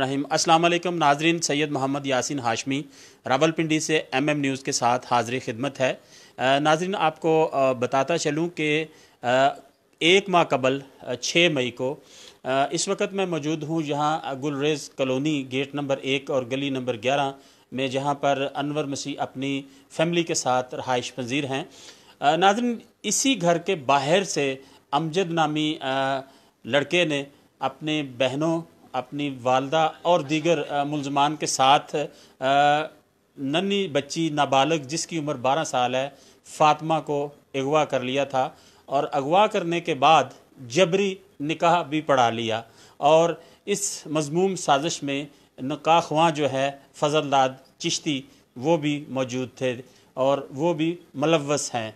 रहीम अस्सलाम वालेकुम नाजरीन सैयद मोहम्मद यासिन हाशमी रावलपिंडी से एम एम न्यूज़ के साथ हाजिर खिदमत है नाजरीन आपको बताता चलूँ कि एक माह कबल छः मई को इस वक्त मैं मौजूद हूँ यहाँ गुलरेज कॉलोनी गेट नंबर एक और गली नंबर ग्यारह में जहाँ पर अनवर मसीह अपनी फैमिली के साथ रहाइश पजीर हैं नाजरीन इसी घर के बाहर से अमजद नामी लड़के ने अपने बहनों अपनी वालदा और दीगर मुलजमान के साथ नन्ही बच्ची नाबालग जिसकी उम्र 12 साल है फातिमा को अगवा कर लिया था और अगवा करने के बाद जबरी निकाह भी पढ़ा लिया और इस मजमूम साजिश में नकाखवा जो है फजल दाद चिश्ती वो भी मौजूद थे और वो भी मुलवस हैं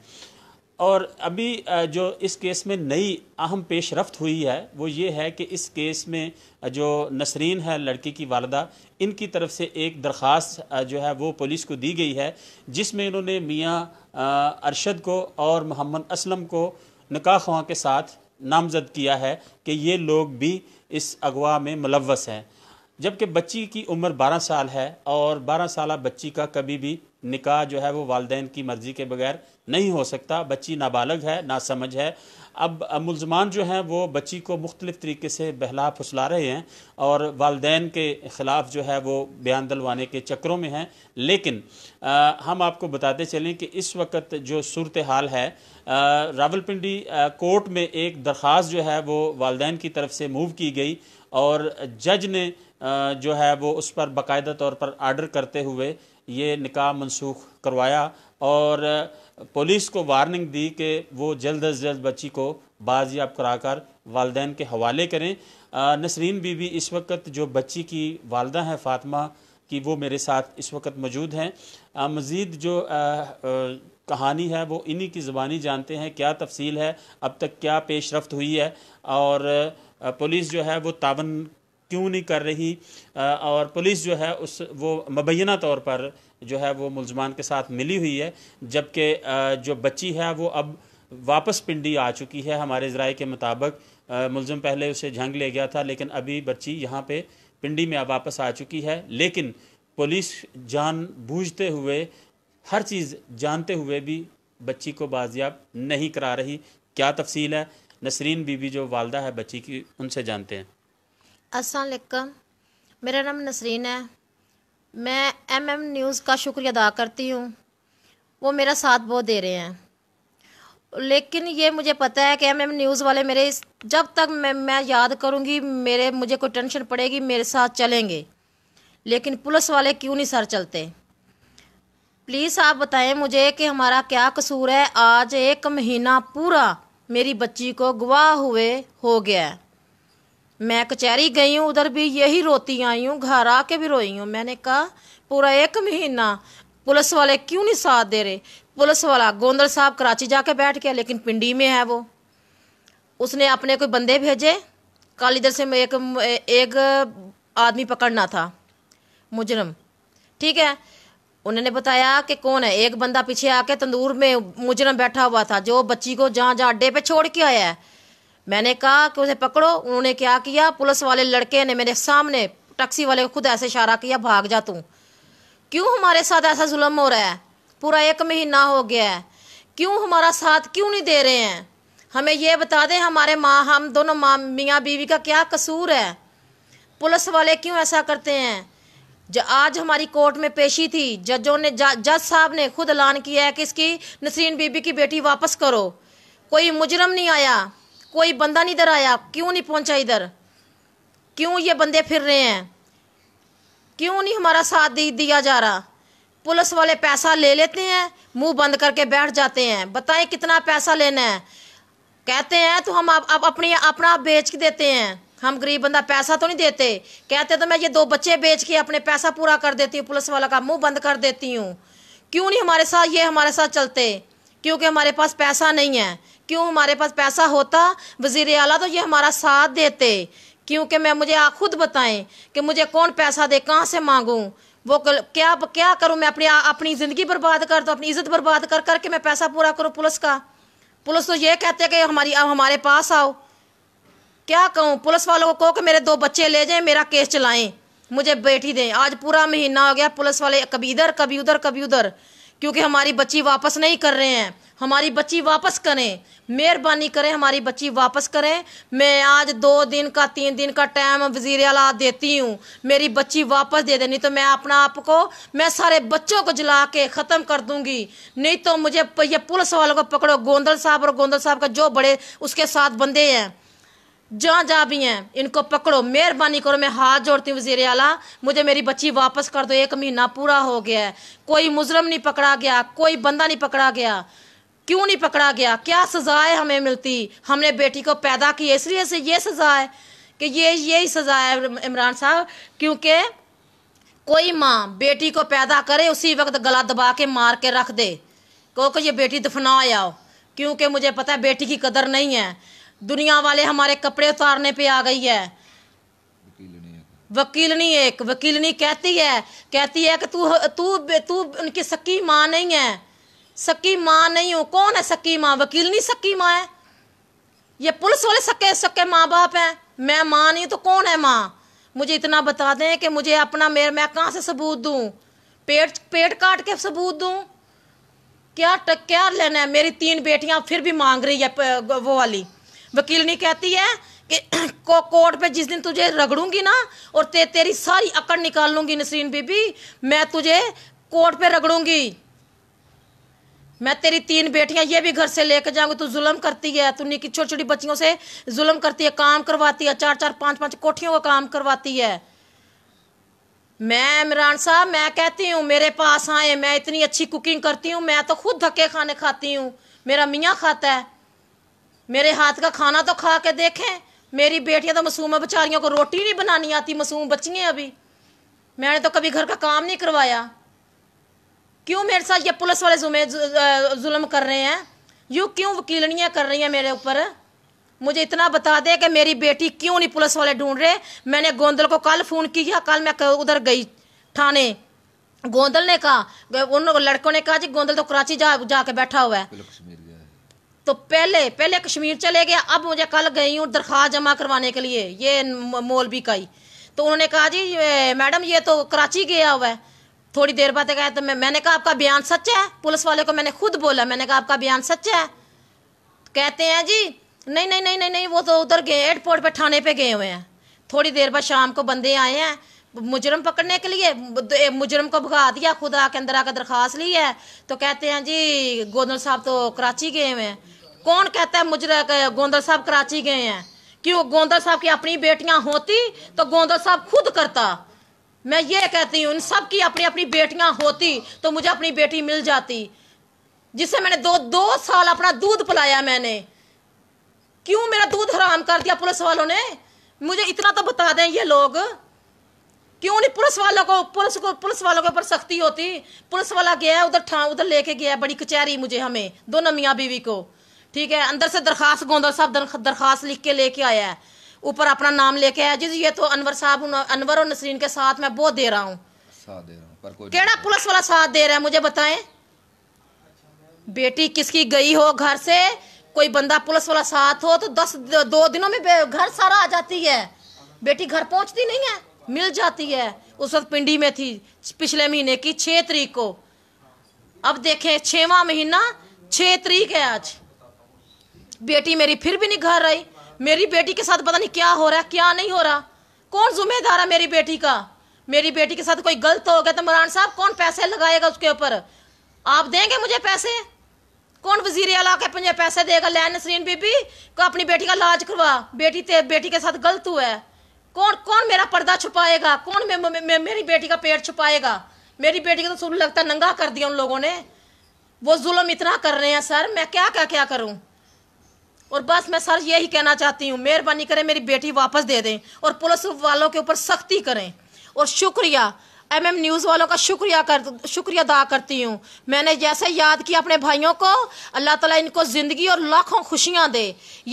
और अभी जो इस केस में नई अहम पेश रफ्त हुई है वो ये है कि इस केस में जो नसरीन है लड़की की वालदा इनकी तरफ से एक दरख्वास्त जो है वो पुलिस को दी गई है जिसमें इन्होंने मियाँ अरशद को और मोहम्मद असलम को निका खां के साथ नामजद किया है कि ये लोग भी इस अगवा में मुलवस हैं जबकि बच्ची की उम्र 12 साल है और 12 साल बच्ची का कभी भी निकाह जो है वो वालदेन की मर्ज़ी के बगैर नहीं हो सकता बच्ची नाबालग है ना समझ है अब मुलजमान जो हैं वो बच्ची को मुख्तलिफ़ तरीके से बहला फुसला रहे हैं और वालदेन के ख़िलाफ़ जो है वो बयान दलवाने के चक्करों में हैं लेकिन आ, हम आपको बताते चलें कि इस वक्त जो सूरत हाल है रावलपिंडी कोर्ट में एक दरख्वास्त जो है वो वालदेन की तरफ से मूव की गई और जज ने आ, जो है वो उस पर बाकायदा तौर पर आर्डर करते हुए ये निकाह मनसूख करवाया और पुलिस को वार्निंग दी कि वो जल्द अज जल्द बच्ची को बाजियाब करा कर वालदेन के हवाले करें नसरीन बीबी इस वक्त जो बच्ची की वालदा हैं फातमा कि वो मेरे साथ इस वक्त मौजूद हैं मज़ीद जो आ, आ, कहानी है वो इन्हीं की ज़बानी जानते हैं क्या तफसील है अब तक क्या पेशरफ रफ्त हुई है और पुलिस जो है वो तावन क्यों नहीं कर रही और पुलिस जो है उस वो मुबैना तौर पर जो है वो मुलजमान के साथ मिली हुई है जबकि जो बच्ची है वो अब वापस पिंडी आ चुकी है हमारे ज़राए के मुताबिक मुलम पहले उसे झंग ले गया था लेकिन अभी बच्ची यहाँ पे पिंडी में वापस आ चुकी है लेकिन पुलिस जान बूझते हुए हर चीज़ जानते हुए भी बच्ची को बाजियाब नहीं करा रही क्या तफसील है नसरीन बीबी जो वालदा है बच्ची की उनसे जानते हैं असलकम मेरा नाम नसरीन है मैं एम एम न्यूज़ का शुक्रिया अदा करती हूँ वो मेरा साथ बहुत दे रहे हैं लेकिन ये मुझे पता है कि एम एम न्यूज़ वाले मेरे जब तक मैं मैं याद करूँगी मेरे मुझे कोई टेंशन पड़ेगी मेरे साथ चलेंगे लेकिन पुलिस वाले क्यों नहीं सर चलते प्लीज़ आप बताएं मुझे कि हमारा क्या कसूर है आज एक महीना पूरा मेरी बच्ची को गवाह हुए हो गया है मैं कचहरी गई हूँ उधर भी यही रोती आई हूँ घर आके भी रोई हूँ मैंने कहा पूरा एक महीना पुलिस वाले क्यों नहीं साथ दे रहे पुलिस वाला गोंदल साहब कराची जाके बैठ गया लेकिन पिंडी में है वो उसने अपने कोई बंदे भेजे कल इधर से एक एक आदमी पकड़ना था मुजरम ठीक है उन्होंने बताया कि कौन है एक बंदा पीछे आके तंदूर में मुजरम बैठा हुआ था जो बच्ची को जहाँ जहाँ अड्डे पे छोड़ के आया है मैंने कहा कि उसे पकड़ो उन्होंने क्या किया पुलिस वाले लड़के ने मेरे सामने टैक्सी वाले को खुद ऐसे इशारा किया भाग जा तू क्यों हमारे साथ ऐसा जुल्म हो रहा है पूरा एक महीना हो गया है क्यों हमारा साथ क्यों नहीं दे रहे हैं हमें यह बता दें हमारे माँ हम दोनों माँ मियाँ बीवी का क्या कसूर है पुलिस वाले क्यों ऐसा करते हैं जो आज हमारी कोर्ट में पेशी थी जजों ने जज साहब ने खुद ऐलान किया है कि इसकी नसरीन बीबी की बेटी वापस करो कोई मुजरम नहीं आया कोई बंदा नहीं इधर आया क्यों नहीं पहुंचा इधर क्यों ये बंदे फिर रहे हैं क्यों नहीं हमारा साथ दे दिया जा रहा पुलिस वाले पैसा ले लेते हैं मुंह बंद करके बैठ जाते हैं बताएं कितना पैसा लेना है कहते हैं तो हम आप, आप अपनी अपना आप बेच के देते हैं हम गरीब बंदा पैसा तो नहीं देते कहते तो मैं ये दो बच्चे बेच के अपने पैसा पूरा कर देती हूँ पुलिस वाला का मुंह बंद कर देती हूँ क्यों नहीं हमारे साथ ये हमारे साथ चलते क्योंकि हमारे पास पैसा नहीं है क्यों हमारे पास पैसा होता वजीर अला तो ये हमारा साथ देते क्योंकि मैं मुझे आप खुद बताएं कि मुझे कौन पैसा दे कहाँ से मांगूँ वो कल, क्या क्या करूँ मैं अपनी अपनी ज़िंदगी बर्बाद कर दूँ अपनी इज्जत बर्बाद कर करके मैं पैसा पूरा करूँ पुलिस का पुलिस तो ये कहते हैं कि हमारी अब हमारे पास आओ क्या कहूँ पुलिस वालों को कहो कि मेरे दो बच्चे ले जाएं मेरा केस चलाएं मुझे बैठी दें आज पूरा महीना हो गया पुलिस वाले कभी इधर कभी उधर कभी उधर क्योंकि हमारी बच्ची वापस नहीं कर रहे हैं हमारी बच्ची वापस करें मेहरबानी करें हमारी बच्ची वापस करें मैं आज दो दिन का तीन दिन का टाइम वजीर अला देती हूँ मेरी बच्ची वापस दे देनी तो मैं अपना आप को मैं सारे बच्चों को जला के ख़त्म कर दूंगी नहीं तो मुझे ये पुलिस वालों को पकड़ो गोंदल साहब और गोंदल साहब का जो बड़े उसके साथ बंदे हैं जहाँ जहाँ भी हैं इनको पकड़ो मेहरबानी करो मैं हाथ जोड़ती हूँ वजीर अला मुझे मेरी बच्ची वापस कर दो एक महीना पूरा हो गया है कोई मुजरम नहीं पकड़ा गया कोई बंदा नहीं पकड़ा गया क्यों नहीं पकड़ा गया क्या सजाएं हमें मिलती हमने बेटी को पैदा की इसलिए से ये सज़ा है कि ये यही सज़ा है इमरान साहब क्योंकि कोई माँ बेटी को पैदा करे उसी वक्त गला दबा के मार के रख दे क्योंकि ये बेटी दफना आओ क्योंकि मुझे पता है बेटी की कदर नहीं है दुनिया वाले हमारे कपड़े उतारने पे आ गई है वकीलनी एक वकीलनी कहती है कहती है कि तू तू तू उनकी सक्की माँ नहीं है सक्की माँ नहीं हूँ कौन है सक्की माँ वकीलनी सक्की माँ है ये पुलिस वाले सक्के सक्के माँ बाप हैं मैं माँ नहीं तो कौन है माँ मुझे इतना बता दें कि मुझे अपना मेरे मैं कहाँ से सबूत दूँ पेट पेट काट के सबूत दूँ क्या क्या लेना है मेरी तीन बेटियां फिर भी मांग रही है वो वाली वकील नहीं कहती है कि को कोर्ट पे जिस दिन तुझे रगड़ूंगी ना और ते, तेरी सारी अकड़ निकाल लूंगी नसरीन बीबी मैं तुझे कोर्ट पे रगड़ूंगी मैं तेरी तीन बेटियां ये भी घर से लेकर जाऊंगी तू जुलम करती है तू निकी छोटी छोटी बच्चियों से जुलम करती है काम करवाती है चार चार पांच पांच कोठियों का काम करवाती है मैं इमरान साहब मैं कहती हूँ मेरे पास आए मैं इतनी अच्छी कुकिंग करती हूँ मैं तो खुद धक्के खाने खाती हूँ मेरा मियाँ खाता है मेरे हाथ का खाना तो खा के देखें मेरी बेटियां तो मासूम बेचारियों को रोटी नहीं बनानी आती मसूम बच्ची हैं अभी मैंने तो कभी घर का काम नहीं करवाया क्यों मेरे साथ ये पुलिस वाले जुमे जुल्म कर रहे हैं यूँ क्यों वकीलनियाँ कर रही हैं मेरे ऊपर मुझे इतना बता दे कि मेरी बेटी क्यों नहीं पुलिस वाले ढूंढ रहे मैंने गोंदल को कल फ़ोन किया कल मैं उधर गई थाने गोंदल ने कहा उन लड़कों ने कहा जी गोंदल तो कराची जा जाके बैठा हुआ है तो पहले पहले कश्मीर चले गए अब मुझे कल गई हूँ दरख्वास्त जमा करवाने के लिए ये मौलवी का ही तो उन्होंने कहा जी मैडम ये तो कराची गया हुआ है थोड़ी देर बाद गया तो मैं मैंने कहा आपका बयान सच्चा है पुलिस वाले को मैंने खुद बोला मैंने कहा आपका बयान सच्चा है कहते हैं जी नहीं नहीं नहीं नहीं नहीं वो तो उधर गए एयरपोर्ट पर थाने पर गए हुए हैं थोड़ी देर बाद शाम को बंदे आए हैं मुजरम पकड़ने के लिए मुजरम को भगा दिया खुदा के अंदर आकर दरखास्त ली है तो कहते हैं जी गोंदल साहब तो कराची गए हुए हैं कौन कहता है मुजर गोंदल साहब कराची गए हैं क्यों गोंदल साहब की अपनी बेटियां होती तो गोंदल साहब खुद करता मैं ये कहती हूँ उन सब की अपनी अपनी बेटियां होती तो मुझे अपनी बेटी मिल जाती जिससे मैंने दो दो साल अपना दूध पिलाया मैंने क्यों मेरा दूध हराम कर दिया पुलिस वालों ने मुझे इतना तो बता दें ये लोग क्यों नहीं पुलिस वालों को पुलिस को पुलिस वालों के ऊपर सख्ती होती पुलिस वाला गया है उधर ठा उधर लेके गया है बड़ी कचहरी मुझे हमें दोनों मियाँ बीवी को ठीक है अंदर से दरखास्त गोंदल साहब दरखास्त लिख के लेके आया है ऊपर अपना नाम लेके आया जी ये तो अनवर साहब अनवर और नसरीन के साथ मैं बहुत दे रहा हूँ केड़ा पुलिस वाला साथ दे रहा है मुझे बताए बेटी किसकी गई हो घर से कोई बंदा पुलिस वाला साथ हो तो दस दो दिनों में घर सारा आ जाती है बेटी घर पहुंचती नहीं है मिल जाती है उस वक्त पिंडी में थी पिछले महीने की छह तरीक को अब देखें छवा महीना छह तरीक है आज बेटी मेरी फिर भी नहीं घर आई मेरी बेटी के साथ पता नहीं क्या हो रहा है क्या नहीं हो रहा कौन जुम्मेदार है मेरी बेटी का मेरी बेटी के साथ कोई गलत हो गया तो मरान साहब कौन पैसे लगाएगा उसके ऊपर आप देंगे मुझे पैसे कौन वजीर अला के पैसे देगा लैन नसरीन बीबी को अपनी बेटी का इलाज करवा बेटी ते बेटी के साथ गलत हुआ है कौन कौन मेरा पर्दा छुपाएगा कौन मे, मे, मे, मेरी बेटी का पेट छुपाएगा मेरी बेटी का तो सुन लगता नंगा कर दिया उन लोगों ने वो जुल्म इतना कर रहे हैं सर मैं क्या क्या क्या करूं और बस मैं सर यही कहना चाहती हूँ मेहरबानी करें मेरी बेटी वापस दे दें और पुलिस वालों के ऊपर सख्ती करें और शुक्रिया एम एम न्यूज़ वालों का शुक्रिया कर शुक्रिया अदा करती हूँ मैंने जैसे याद किया अपने भाइयों को अल्लाह ताला इनको ज़िंदगी और लाखों खुशियाँ दे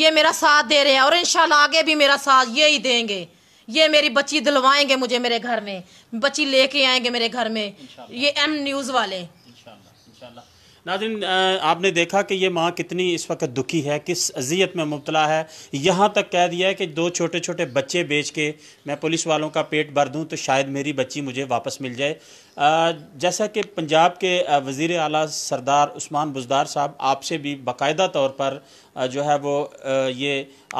ये मेरा साथ दे रहे हैं और इन आगे भी मेरा साथ यही देंगे ये मेरी बच्ची दिलवाएंगे मुझे मेरे घर में बच्ची लेके आएंगे मेरे घर में ये एम न्यूज़ वाले नाजिन आपने देखा कि ये माँ कितनी इस वक्त दुखी है किस अजियत में मुबतला है यहाँ तक कह दिया है कि दो छोटे छोटे बच्चे बेच के मैं पुलिस वालों का पेट भर दूँ तो शायद मेरी बच्ची मुझे वापस मिल जाए जैसा कि पंजाब के वज़ी अला सरदार उस्मान बुजदार साहब आपसे भी बाकायदा तौर पर जो है वो ये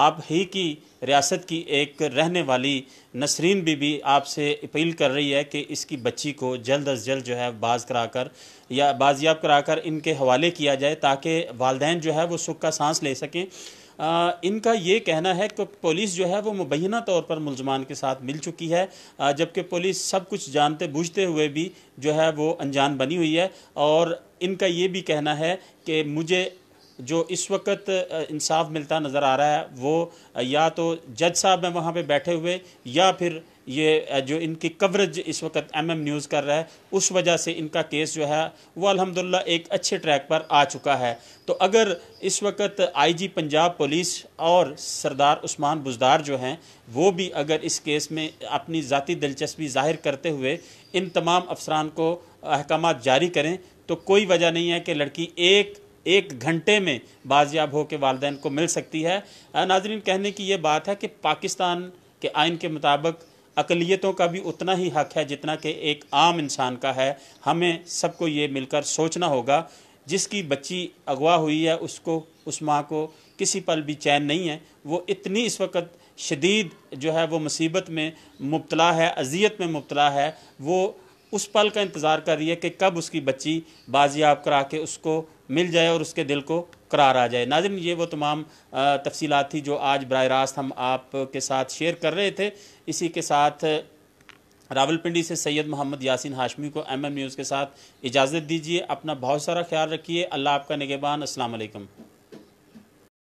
आप ही की रियासत की एक रहने वाली नसरीन बीबी आपसे अपील कर रही है कि इसकी बच्ची को जल्द अज जल्द जो है बाज करा कर या बाजियाब करा कर इनके हवाले किया जाए ताकि वालदेन जो है वो सुख का सांस ले सकें आ, इनका ये कहना है कि पुलिस जो है वो मुबैना तौर पर मुलजमान के साथ मिल चुकी है जबकि पुलिस सब कुछ जानते बूझते हुए भी जो है वो अनजान बनी हुई है और इनका ये भी कहना है कि मुझे जो इस वक्त इंसाफ मिलता नज़र आ रहा है वो या तो जज साहब हैं वहाँ पे बैठे हुए या फिर ये जो इनकी कवरेज इस वक्त एम एम न्यूज़ कर रहा है उस वजह से इनका केस जो है वो अलहमदिल्ला एक अच्छे ट्रैक पर आ चुका है तो अगर इस वक्त आई जी पंजाब पुलिस और सरदार उस्मान बुजदार जो हैं वो भी अगर इस केस में अपनी ज़ाती दिलचस्पी ज़ाहिर करते हुए इन तमाम अफसरान को अहकाम जारी करें तो कोई वजह नहीं है कि लड़की एक एक घंटे में बाजियाब होकर वालदेन को मिल सकती है नाजरीन कहने की ये बात है कि पाकिस्तान के आइन के मुताबिक अकलीतों का भी उतना ही हक है जितना कि एक आम इंसान का है हमें सबको ये मिलकर सोचना होगा जिसकी बच्ची अगवा हुई है उसको उस माँ को किसी पल भी चैन नहीं है वो इतनी इस वक्त शदीद जो है वो मुसीबत में मुबतला है अजियत में मुबतला है वो उस पल का इंतज़ार कर रही है कि कब उसकी बच्ची बाजियाब करा के उसको मिल जाए और उसके दिल को करार आ जाए नाजिम ये वो तमाम तफसीत थी जो आज बर रास्त हम आप के साथ शेयर कर रहे थे इसी के साथ रावलपिंडी से सैयद मोहम्मद यासिन हाशमी को एम एम न्यूज़ के साथ इजाज़त दीजिए अपना बहुत सारा ख्याल रखिए अल्लाह आपका निगेबान असलकम